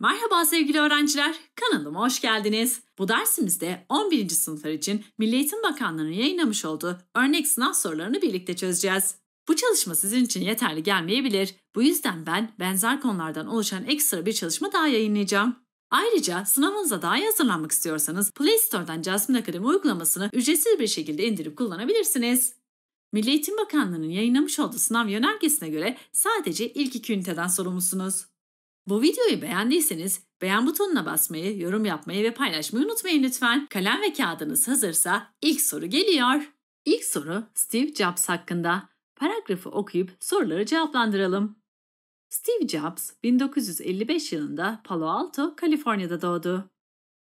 Merhaba sevgili öğrenciler, kanalıma hoş geldiniz. Bu dersimizde 11. sınıflar için Milli Eğitim Bakanlığı'nın yayınlamış olduğu örnek sınav sorularını birlikte çözeceğiz. Bu çalışma sizin için yeterli gelmeyebilir. Bu yüzden ben benzer konulardan oluşan ekstra bir çalışma daha yayınlayacağım. Ayrıca sınavınıza daha iyi hazırlanmak istiyorsanız Play Store'dan Jasmine Akademi uygulamasını ücretsiz bir şekilde indirip kullanabilirsiniz. Milli Eğitim Bakanlığı'nın yayınlamış olduğu sınav yönergesine göre sadece ilk iki üniteden sorumlusunuz. Bu videoyu beğendiyseniz beğen butonuna basmayı, yorum yapmayı ve paylaşmayı unutmayın lütfen. Kalem ve kağıdınız hazırsa ilk soru geliyor. İlk soru Steve Jobs hakkında. Paragrafı okuyup soruları cevaplandıralım. Steve Jobs 1955 yılında Palo Alto, Kaliforniya'da doğdu.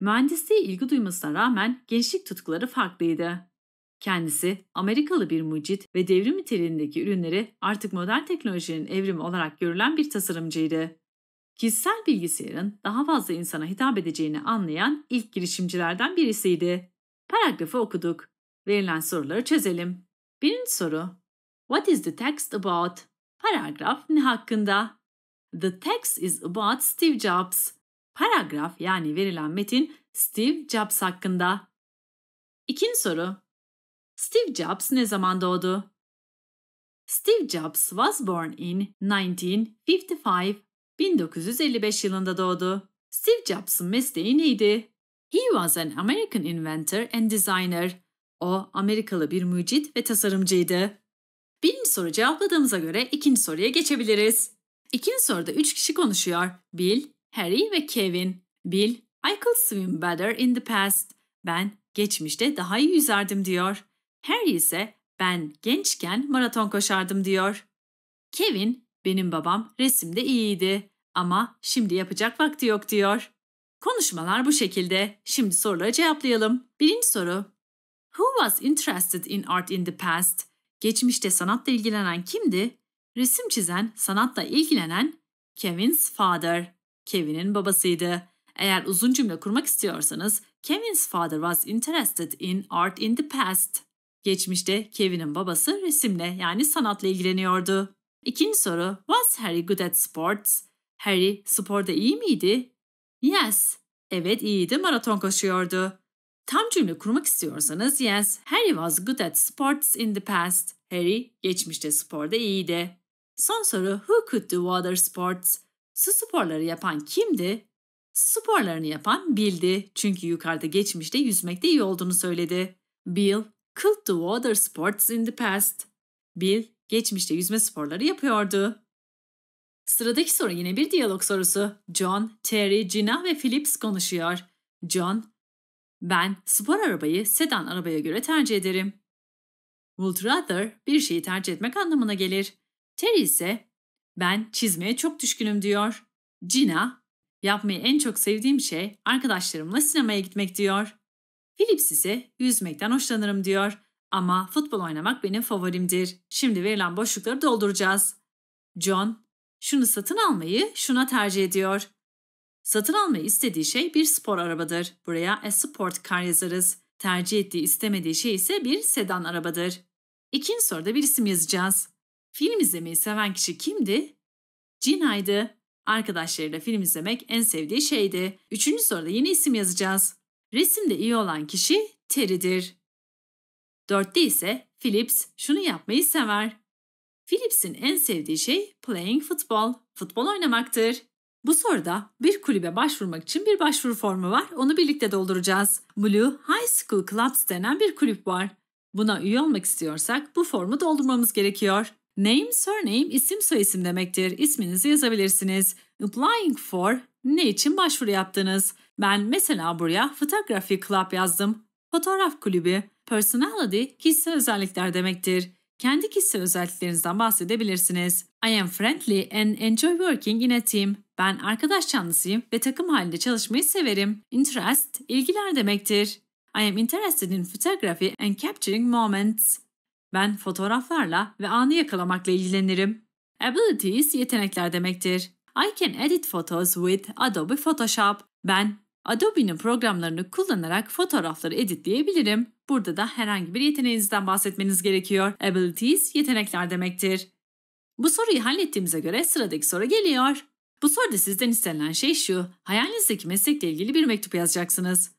Mühendisliğe ilgi duymasına rağmen gençlik tutkuları farklıydı. Kendisi Amerikalı bir mucit ve devrim niteliğindeki ürünleri artık modern teknolojinin evrimi olarak görülen bir tasarımcıydı kişisel bilgisayarın daha fazla insana hitap edeceğini anlayan ilk girişimcilerden birisiydi. Paragrafı okuduk. Verilen soruları çözelim. Birinci soru. What is the text about? Paragraf ne hakkında? The text is about Steve Jobs. Paragraf yani verilen metin Steve Jobs hakkında. İkinci soru. Steve Jobs ne zaman doğdu? Steve Jobs was born in 1955 1955 yılında doğdu. Steve Jobs'ın mesleği neydi? He was an American inventor and designer. O Amerikalı bir mucit ve tasarımcıydı. Birinci soru cevapladığımıza göre ikinci soruya geçebiliriz. İkinci soruda üç kişi konuşuyor. Bill, Harry ve Kevin. Bill, I could swim better in the past. Ben geçmişte daha iyi yüzerdim diyor. Harry ise ben gençken maraton koşardım diyor. Kevin, benim babam resimde iyiydi. Ama şimdi yapacak vakti yok diyor. Konuşmalar bu şekilde. Şimdi soruları cevaplayalım. Birinci soru. Who was interested in art in the past? Geçmişte sanatla ilgilenen kimdi? Resim çizen, sanatla ilgilenen Kevin's father. Kevin'in babasıydı. Eğer uzun cümle kurmak istiyorsanız, Kevin's father was interested in art in the past. Geçmişte Kevin'in babası resimle yani sanatla ilgileniyordu. İkinci soru, was Harry good at sports? Harry sporda iyi miydi? Yes. Evet iyiydi maraton koşuyordu. Tam cümle kurmak istiyorsanız yes, Harry was good at sports in the past. Harry geçmişte sporda iyiydi. Son soru who could do other sports? Su sporları yapan kimdi? sporlarını yapan Bill'di çünkü yukarıda geçmişte yüzmekte iyi olduğunu söyledi. Bill could do other sports in the past. Bill geçmişte yüzme sporları yapıyordu. Sıradaki soru yine bir diyalog sorusu. John, Terry, Gina ve Phillips konuşuyor. John, ben spor arabayı sedan arabaya göre tercih ederim. Would rather bir şeyi tercih etmek anlamına gelir. Terry ise ben çizmeye çok düşkünüm diyor. Gina, yapmayı en çok sevdiğim şey arkadaşlarımla sinemaya gitmek diyor. Phillips ise yüzmekten hoşlanırım diyor. Ama futbol oynamak benim favorimdir. Şimdi verilen boşlukları dolduracağız. John, şunu satın almayı şuna tercih ediyor. Satın almayı istediği şey bir spor arabadır. Buraya a e sport car yazarız. Tercih ettiği istemediği şey ise bir sedan arabadır. İkinci soruda bir isim yazacağız. Film izlemeyi seven kişi kimdi? Cina'ydı. Arkadaşlarıyla film izlemek en sevdiği şeydi. Üçüncü soruda yeni isim yazacağız. Resimde iyi olan kişi Terry'dir. Dörtte ise Philips. şunu yapmayı sever. Phillips'in en sevdiği şey playing football, futbol oynamaktır. Bu soruda bir kulübe başvurmak için bir başvuru formu var. Onu birlikte dolduracağız. Blue High School Clubs denen bir kulüp var. Buna üye olmak istiyorsak bu formu doldurmamız gerekiyor. Name, surname isim soyisim demektir. İsminizi yazabilirsiniz. Applying for ne için başvuru yaptınız? Ben mesela buraya Photography Club yazdım. Fotoğraf kulübü. Personality kişisel özellikler demektir kendi kişisel özelliklerinizden bahsedebilirsiniz. I am friendly and enjoy working in a team. Ben arkadaş canlısıyım ve takım halinde çalışmayı severim. Interest, ilgiler demektir. I am interested in photography and capturing moments. Ben fotoğraflarla ve anı yakalamakla ilgilenirim. Abilities yetenekler demektir. I can edit photos with Adobe Photoshop. Ben Adobe'nin programlarını kullanarak fotoğrafları editleyebilirim. Burada da herhangi bir yeteneğinizden bahsetmeniz gerekiyor. Abilities yetenekler demektir. Bu soruyu hallettiğimize göre sıradaki soru geliyor. Bu soruda sizden istenilen şey şu. Hayalinizdeki meslekle ilgili bir mektup yazacaksınız.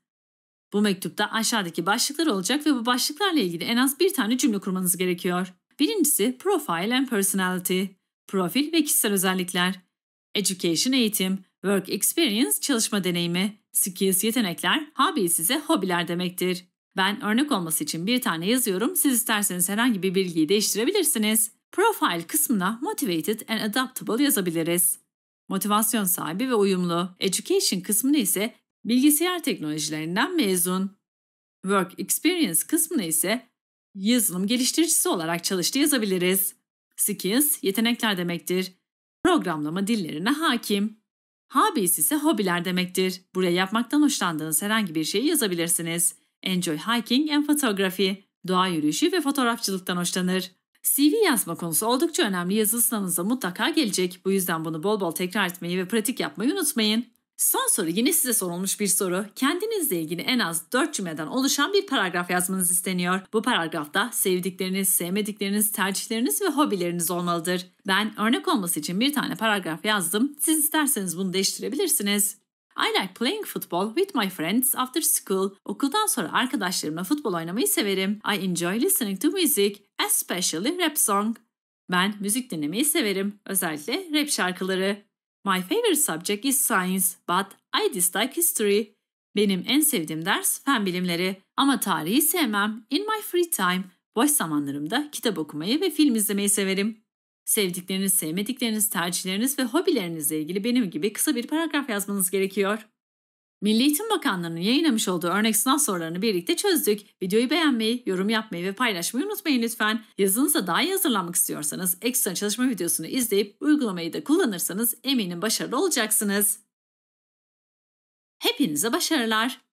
Bu mektupta aşağıdaki başlıklar olacak ve bu başlıklarla ilgili en az bir tane cümle kurmanız gerekiyor. Birincisi Profile and Personality. Profil ve kişisel özellikler. Education eğitim. Work experience çalışma deneyimi. Skills yetenekler, hobi size hobiler demektir. Ben örnek olması için bir tane yazıyorum. Siz isterseniz herhangi bir bilgiyi değiştirebilirsiniz. Profile kısmına motivated and adaptable yazabiliriz. Motivasyon sahibi ve uyumlu. Education kısmını ise bilgisayar teknolojilerinden mezun. Work experience kısmını ise yazılım geliştiricisi olarak çalıştı yazabiliriz. Skills yetenekler demektir. Programlama dillerine hakim. Hobbies ise hobiler demektir. Buraya yapmaktan hoşlandığınız herhangi bir şeyi yazabilirsiniz. Enjoy hiking and photography. Doğa yürüyüşü ve fotoğrafçılıktan hoşlanır. CV yazma konusu oldukça önemli yazı sınavınıza mutlaka gelecek. Bu yüzden bunu bol bol tekrar etmeyi ve pratik yapmayı unutmayın. Son soru yine size sorulmuş bir soru. Kendinizle ilgili en az 4 cümleden oluşan bir paragraf yazmanız isteniyor. Bu paragrafta sevdikleriniz, sevmedikleriniz, tercihleriniz ve hobileriniz olmalıdır. Ben örnek olması için bir tane paragraf yazdım. Siz isterseniz bunu değiştirebilirsiniz. I like playing football with my friends after school. Okuldan sonra arkadaşlarımla futbol oynamayı severim. I enjoy listening to music, especially rap song. Ben müzik dinlemeyi severim, özellikle rap şarkıları. My favorite subject is science, but I dislike history. Benim en sevdiğim ders fen bilimleri ama tarihi sevmem. In my free time, boş zamanlarımda kitap okumayı ve film izlemeyi severim. Sevdikleriniz, sevmedikleriniz, tercihleriniz ve hobilerinizle ilgili benim gibi kısa bir paragraf yazmanız gerekiyor. Milli Eğitim Bakanlığı'nın yayınlamış olduğu örnek sınav sorularını birlikte çözdük. Videoyu beğenmeyi, yorum yapmayı ve paylaşmayı unutmayın lütfen. Yazınıza daha iyi hazırlanmak istiyorsanız ekstra çalışma videosunu izleyip uygulamayı da kullanırsanız eminim başarılı olacaksınız. Hepinize başarılar.